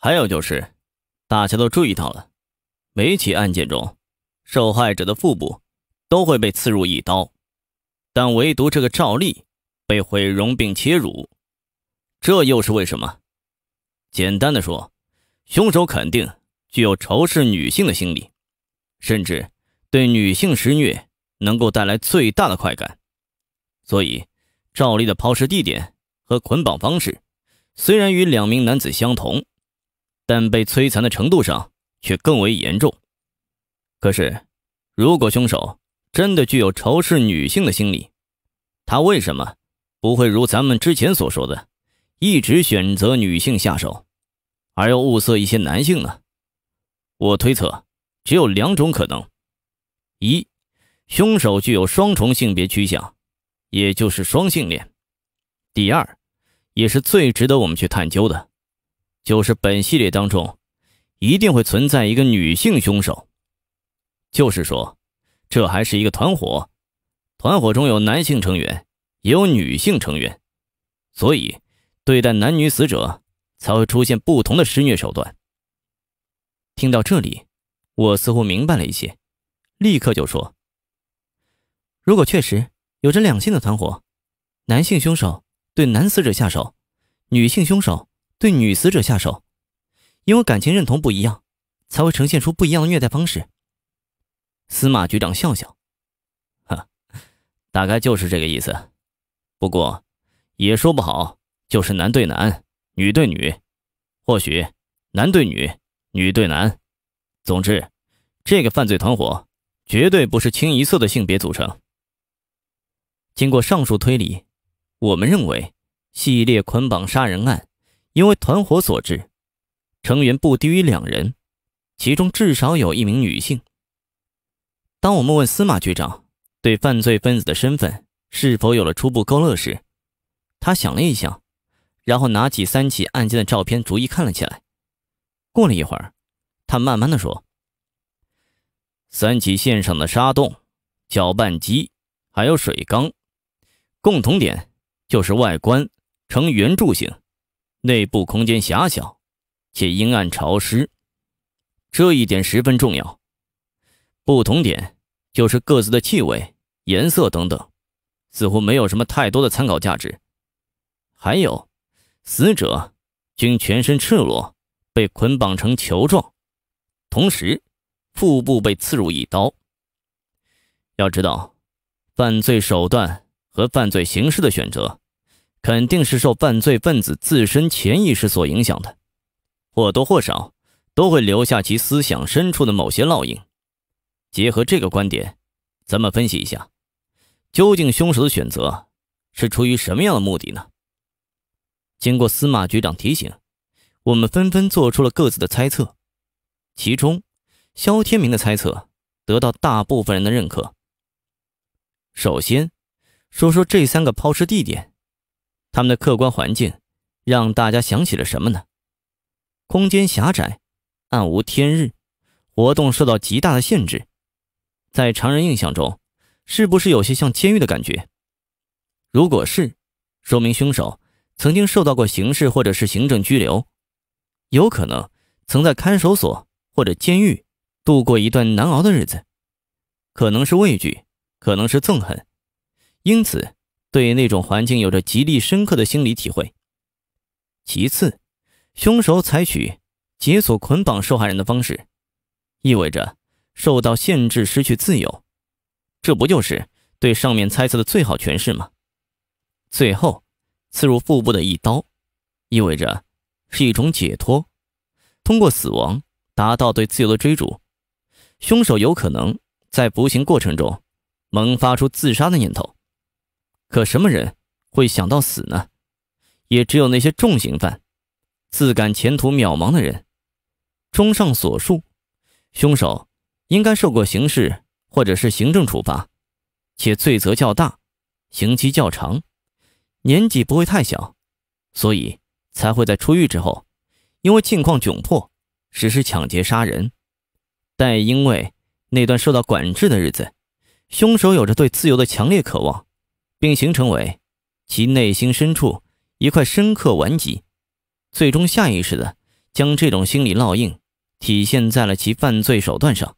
还有就是，大家都注意到了，每起案件中，受害者的腹部都会被刺入一刀，但唯独这个赵丽被毁容并切乳，这又是为什么？简单的说，凶手肯定具有仇视女性的心理，甚至对女性施虐能够带来最大的快感。所以，赵丽的抛尸地点和捆绑方式，虽然与两名男子相同。但被摧残的程度上却更为严重。可是，如果凶手真的具有仇视女性的心理，他为什么不会如咱们之前所说的，一直选择女性下手，而要物色一些男性呢？我推测，只有两种可能：一，凶手具有双重性别趋向，也就是双性恋；第二，也是最值得我们去探究的。就是本系列当中，一定会存在一个女性凶手。就是说，这还是一个团伙，团伙中有男性成员，也有女性成员，所以对待男女死者才会出现不同的施虐手段。听到这里，我似乎明白了一些，立刻就说：“如果确实有着两性的团伙，男性凶手对男死者下手，女性凶手……”对女死者下手，因为感情认同不一样，才会呈现出不一样的虐待方式。司马局长笑笑，哈，大概就是这个意思。不过也说不好，就是男对男女对女，或许男对女女对男。总之，这个犯罪团伙绝对不是清一色的性别组成。经过上述推理，我们认为系列捆绑杀人案。因为团伙所致，成员不低于两人，其中至少有一名女性。当我们问司马局长对犯罪分子的身份是否有了初步勾勒时，他想了一想，然后拿起三起案件的照片逐一看了起来。过了一会儿，他慢慢的说：“三起现场的沙洞、搅拌机还有水缸，共同点就是外观呈圆柱形。”内部空间狭小，且阴暗潮湿，这一点十分重要。不同点就是各自的气味、颜色等等，似乎没有什么太多的参考价值。还有，死者均全身赤裸，被捆绑成球状，同时腹部被刺入一刀。要知道，犯罪手段和犯罪形式的选择。肯定是受犯罪分子自身潜意识所影响的，或多或少都会留下其思想深处的某些烙印。结合这个观点，咱们分析一下，究竟凶手的选择是出于什么样的目的呢？经过司马局长提醒，我们纷纷做出了各自的猜测，其中，肖天明的猜测得到大部分人的认可。首先，说说这三个抛尸地点。他们的客观环境，让大家想起了什么呢？空间狭窄，暗无天日，活动受到极大的限制。在常人印象中，是不是有些像监狱的感觉？如果是，说明凶手曾经受到过刑事或者是行政拘留，有可能曾在看守所或者监狱度过一段难熬的日子，可能是畏惧，可能是憎恨，因此。对那种环境有着极力深刻的心理体会。其次，凶手采取解锁捆绑受害人的方式，意味着受到限制、失去自由，这不就是对上面猜测的最好诠释吗？最后，刺入腹部的一刀，意味着是一种解脱，通过死亡达到对自由的追逐。凶手有可能在服刑过程中萌发出自杀的念头。可什么人会想到死呢？也只有那些重刑犯，自感前途渺茫的人。综上所述，凶手应该受过刑事或者是行政处罚，且罪责较大，刑期较长，年纪不会太小，所以才会在出狱之后，因为境况窘迫，实施抢劫杀人。但也因为那段受到管制的日子，凶手有着对自由的强烈渴望。并形成为其内心深处一块深刻顽疾，最终下意识的将这种心理烙印体现在了其犯罪手段上。